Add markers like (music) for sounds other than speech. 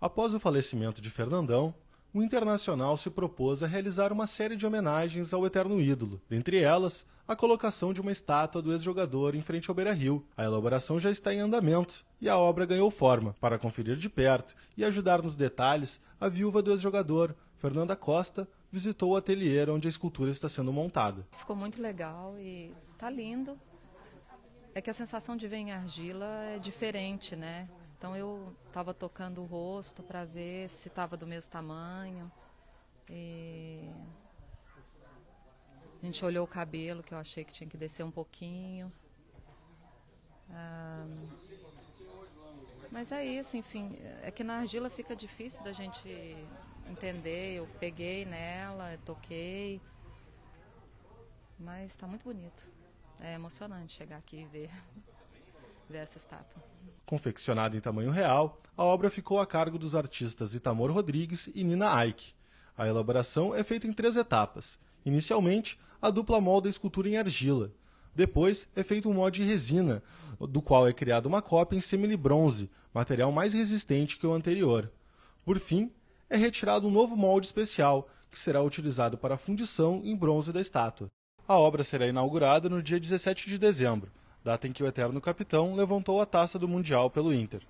Após o falecimento de Fernandão, o Internacional se propôs a realizar uma série de homenagens ao eterno ídolo, dentre elas, a colocação de uma estátua do ex-jogador em frente ao Beira-Rio. A elaboração já está em andamento e a obra ganhou forma. Para conferir de perto e ajudar nos detalhes, a viúva do ex-jogador, Fernanda Costa, visitou o ateliê onde a escultura está sendo montada. Ficou muito legal e tá lindo. É que a sensação de ver em argila é diferente, né? Então eu estava tocando o rosto para ver se estava do mesmo tamanho. E a gente olhou o cabelo, que eu achei que tinha que descer um pouquinho. Ah, mas é isso, enfim. É que na argila fica difícil da gente entender. Eu peguei nela, toquei. Mas está muito bonito. É emocionante chegar aqui e ver, (laughs) ver essa estátua. Confeccionada em tamanho real, a obra ficou a cargo dos artistas Itamor Rodrigues e Nina Aike. A elaboração é feita em três etapas. Inicialmente, a dupla molda a escultura em argila. Depois, é feito um molde de resina, do qual é criada uma cópia em bronze, material mais resistente que o anterior. Por fim, é retirado um novo molde especial, que será utilizado para a fundição em bronze da estátua. A obra será inaugurada no dia 17 de dezembro, data em que o eterno capitão levantou a taça do Mundial pelo Inter.